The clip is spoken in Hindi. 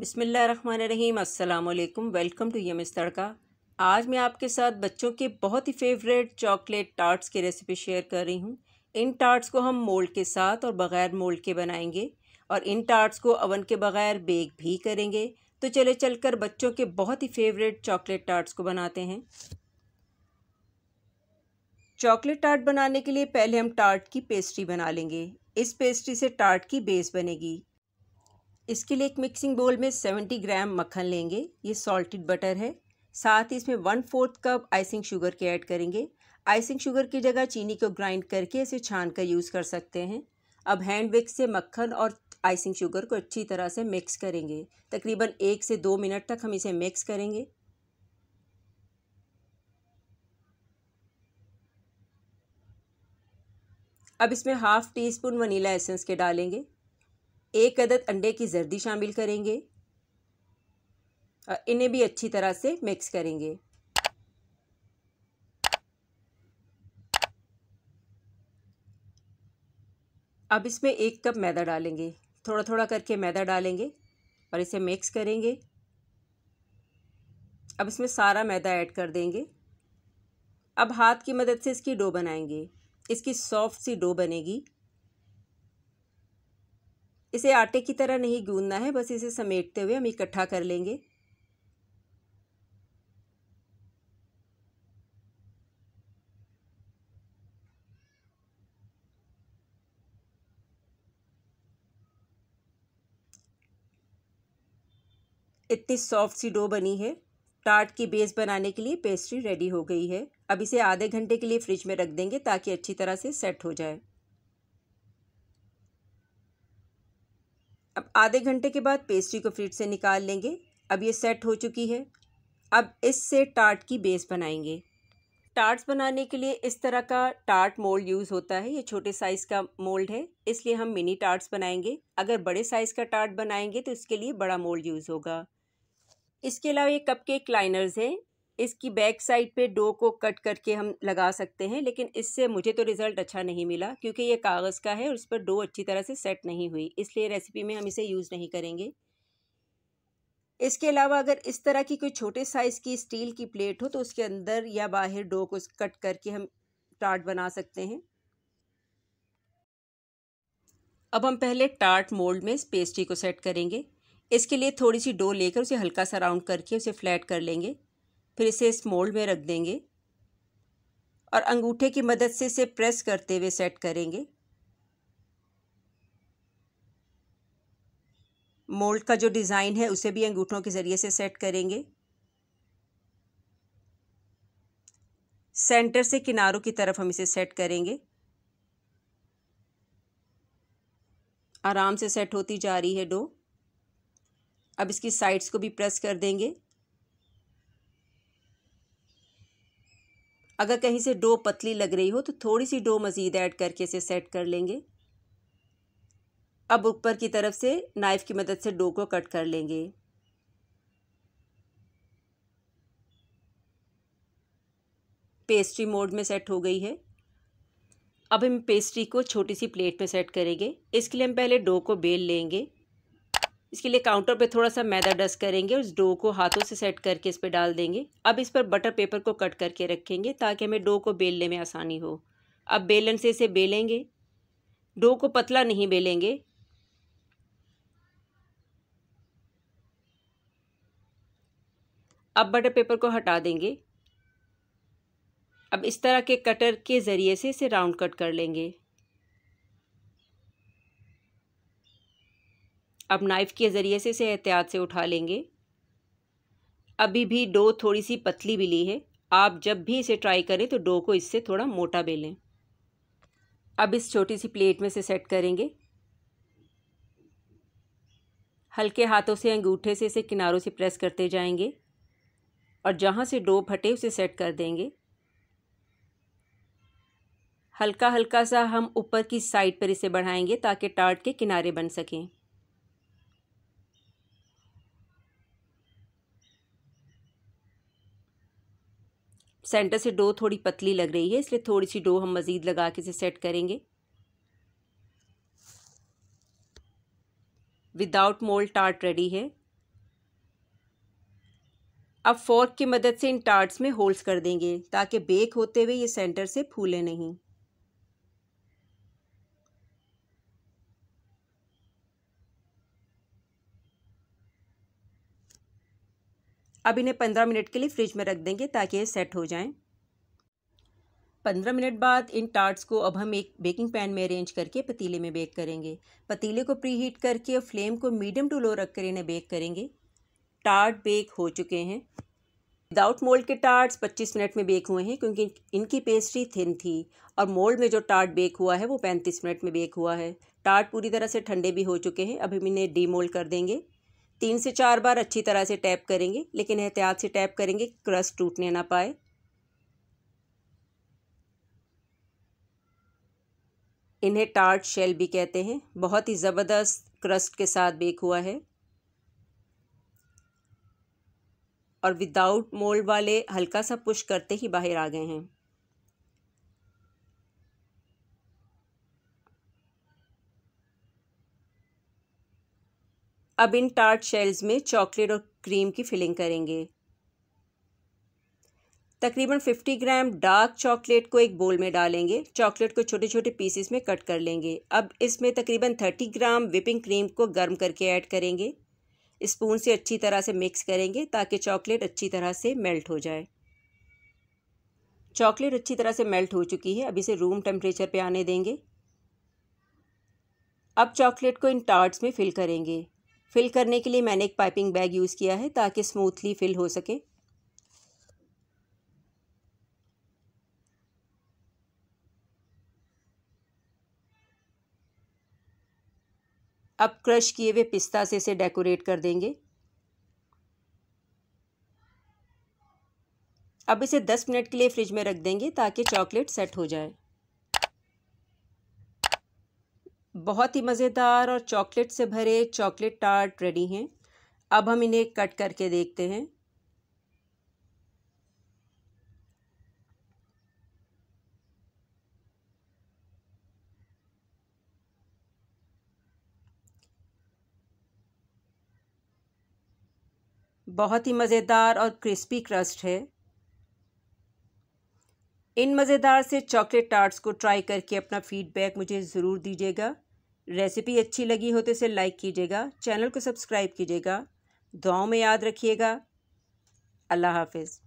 बिसमीम अल्लाम वेलकम टू इस तड़का आज मैं आपके साथ बच्चों के बहुत ही फेवरेट चॉकलेट टार्ट्स की रेसिपी शेयर कर रही हूँ इन टार्ट्स को हम मोल्ड के साथ और बग़ैर मोल्ड के बनाएंगे और इन टार्ट्स को अवन के बग़ैर बेक भी करेंगे तो चले चलकर बच्चों के बहुत ही फेवरेट चॉकलेट टार्ट्स को बनाते हैं चॉकलेट टार्ट बनाने के लिए पहले हम टार्ट की पेस्ट्री बना लेंगे इस पेस्ट्री से टार्ट की बेस बनेगी इसके लिए एक मिक्सिंग बोल में सेवेंटी ग्राम मक्खन लेंगे ये सॉल्टेड बटर है साथ ही इसमें one fourth cup icing sugar के ऐड करेंगे आइसिंग शुगर की जगह चीनी को ग्राइंड करके इसे छान कर यूज़ कर सकते हैं अब हैंड विक्स से मक्खन और आइसिंग शुगर को अच्छी तरह से मिक्स करेंगे तकरीबन एक से दो मिनट तक हम इसे मिक्स करेंगे अब इसमें half teaspoon vanilla essence के डालेंगे एक अदद अंडे की जर्दी शामिल करेंगे और इन्हें भी अच्छी तरह से मिक्स करेंगे अब इसमें एक कप मैदा डालेंगे थोड़ा थोड़ा करके मैदा डालेंगे और इसे मिक्स करेंगे अब इसमें सारा मैदा ऐड कर देंगे अब हाथ की मदद से इसकी डो बनाएंगे इसकी सॉफ्ट सी डो बनेगी इसे आटे की तरह नहीं गूंदना है बस इसे समेटते हुए हम इकट्ठा कर लेंगे इतनी सॉफ्ट सी डो बनी है टार्ट की बेस बनाने के लिए पेस्ट्री रेडी हो गई है अब इसे आधे घंटे के लिए फ्रिज में रख देंगे ताकि अच्छी तरह से सेट हो जाए अब आधे घंटे के बाद पेस्ट्री को फ्रिज से निकाल लेंगे अब ये सेट हो चुकी है अब इससे टार्ट की बेस बनाएंगे टार्ट्स बनाने के लिए इस तरह का टार्ट मोल्ड यूज़ होता है ये छोटे साइज़ का मोल्ड है इसलिए हम मिनी टार्ट्स बनाएंगे अगर बड़े साइज़ का टार्ट बनाएंगे तो इसके लिए बड़ा मोल्ड यूज़ होगा इसके अलावा ये कप लाइनर्स हैं इसकी बैक साइड पे डो को कट करके हम लगा सकते हैं लेकिन इससे मुझे तो रिज़ल्ट अच्छा नहीं मिला क्योंकि ये कागज़ का है और उस पर डो अच्छी तरह से सेट नहीं हुई इसलिए रेसिपी में हम इसे यूज़ नहीं करेंगे इसके अलावा अगर इस तरह की कोई छोटे साइज़ की स्टील की प्लेट हो तो उसके अंदर या बाहर डो को कट करके हम टार्ट बना सकते हैं अब हम पहले टार्ट मोल्ड में इस पेस्ट्री को सेट करेंगे इसके लिए थोड़ी सी डो लेकर उसे हल्का सा राउंड करके उसे फ्लैट कर लेंगे फिर इसे इस मोल्ड में रख देंगे और अंगूठे की मदद से इसे प्रेस करते हुए सेट करेंगे मोल्ड का जो डिज़ाइन है उसे भी अंगूठों के ज़रिए से सेट करेंगे सेंटर से किनारों की तरफ हम इसे सेट करेंगे आराम से सेट होती जा रही है डो अब इसकी साइड्स को भी प्रेस कर देंगे अगर कहीं से डो पतली लग रही हो तो थोड़ी सी डो मज़ीद ऐड करके इसे सेट कर लेंगे अब ऊपर की तरफ से नाइफ़ की मदद से डो को कट कर लेंगे पेस्ट्री मोड में सेट हो गई है अब हम पेस्ट्री को छोटी सी प्लेट में सेट करेंगे इसके लिए हम पहले डो को बेल लेंगे इसके लिए काउंटर पे थोड़ा सा मैदा डस्ट करेंगे और इस डो को हाथों से सेट करके इस पर डाल देंगे अब इस पर बटर पेपर को कट करके रखेंगे ताकि हमें डो को बेलने में आसानी हो अब बेलन से इसे बेलेंगे डो को पतला नहीं बेलेंगे अब बटर पेपर को हटा देंगे अब इस तरह के कटर के ज़रिए से इसे राउंड कट कर लेंगे अब नाइफ़ के ज़रिए से इसे एहतियात से उठा लेंगे अभी भी डो थोड़ी सी पतली मिली है आप जब भी इसे ट्राई करें तो डो को इससे थोड़ा मोटा बेलें अब इस छोटी सी प्लेट में से सेट करेंगे हल्के हाथों से अंगूठे से इसे किनारों से प्रेस करते जाएंगे और जहाँ से डो फटे उसे सेट कर देंगे हल्का हल्का सा हम ऊपर की साइड पर इसे बढ़ाएंगे ताकि टार्ट के किनारे बन सकें सेंटर से डो थोड़ी पतली लग रही है इसलिए थोड़ी सी डो हम मज़ीद लगा के इसे सेट करेंगे विदाउट मोल्ड टार्ट रेडी है अब फोर्क की मदद से इन टार्ट्स में होल्स कर देंगे ताकि बेक होते हुए ये सेंटर से फूले नहीं अब इन्हें पंद्रह मिनट के लिए फ्रिज में रख देंगे ताकि ये सेट हो जाएं पंद्रह मिनट बाद इन टार्ट्स को अब हम एक बेकिंग पैन में अरेंज करके पतीले में बेक करेंगे पतीले को प्री हीट करके और फ्लेम को मीडियम टू लो रख कर इन्हें बेक करेंगे टार्ट बेक हो चुके हैं विदाउट मोल्ड के टार्ट्स 25 मिनट में बेक हुए हैं क्योंकि इनकी पेस्ट्री थिन थी और मोल्ड में जो टार्ट बेक हुआ है वो पैंतीस मिनट में बेक हुआ है टार्ट पूरी तरह से ठंडे भी हो चुके हैं अब हम इन्हें मोल्ड कर देंगे तीन से चार बार अच्छी तरह से टैप करेंगे लेकिन एहतियात से टैप करेंगे क्रस्ट टूटने ना पाए इन्हें टार्ट शेल भी कहते हैं बहुत ही ज़बरदस्त क्रस्ट के साथ बेक हुआ है और विदाउट मोल्ड वाले हल्का सा पुश करते ही बाहर आ गए हैं अब इन टार्ट शेल्स में चॉकलेट और क्रीम की फिलिंग करेंगे तकरीबन 50 ग्राम डार्क चॉकलेट को एक बोल में डालेंगे चॉकलेट को छोटे छोटे पीसेस में कट कर लेंगे अब इसमें तकरीबन 30 ग्राम विपिंग क्रीम को गर्म करके ऐड करेंगे स्पून से अच्छी तरह से मिक्स करेंगे ताकि चॉकलेट अच्छी तरह से मेल्ट हो जाए चॉकलेट अच्छी तरह से मेल्ट हो चुकी है अब इसे रूम टेम्परेचर पर आने देंगे अब चॉकलेट को इन टार्ट्स में फिल करेंगे फिल करने के लिए मैंने एक पाइपिंग बैग यूज़ किया है ताकि स्मूथली फिल हो सके अब क्रश किए हुए पिस्ता से इसे डेकोरेट कर देंगे अब इसे दस मिनट के लिए फ्रिज में रख देंगे ताकि चॉकलेट सेट हो जाए बहुत ही मज़ेदार और चॉकलेट से भरे चॉकलेट टार्ट रेडी हैं अब हम इन्हें कट करके देखते हैं बहुत ही मज़ेदार और क्रिस्पी क्रस्ट है इन मज़ेदार से चॉकलेट टार्ट्स को ट्राई करके अपना फीडबैक मुझे ज़रूर दीजिएगा रेसिपी अच्छी लगी हो तो इसे लाइक कीजिएगा चैनल को सब्सक्राइब कीजिएगा दुआओं में याद रखिएगा अल्लाह हाफिज़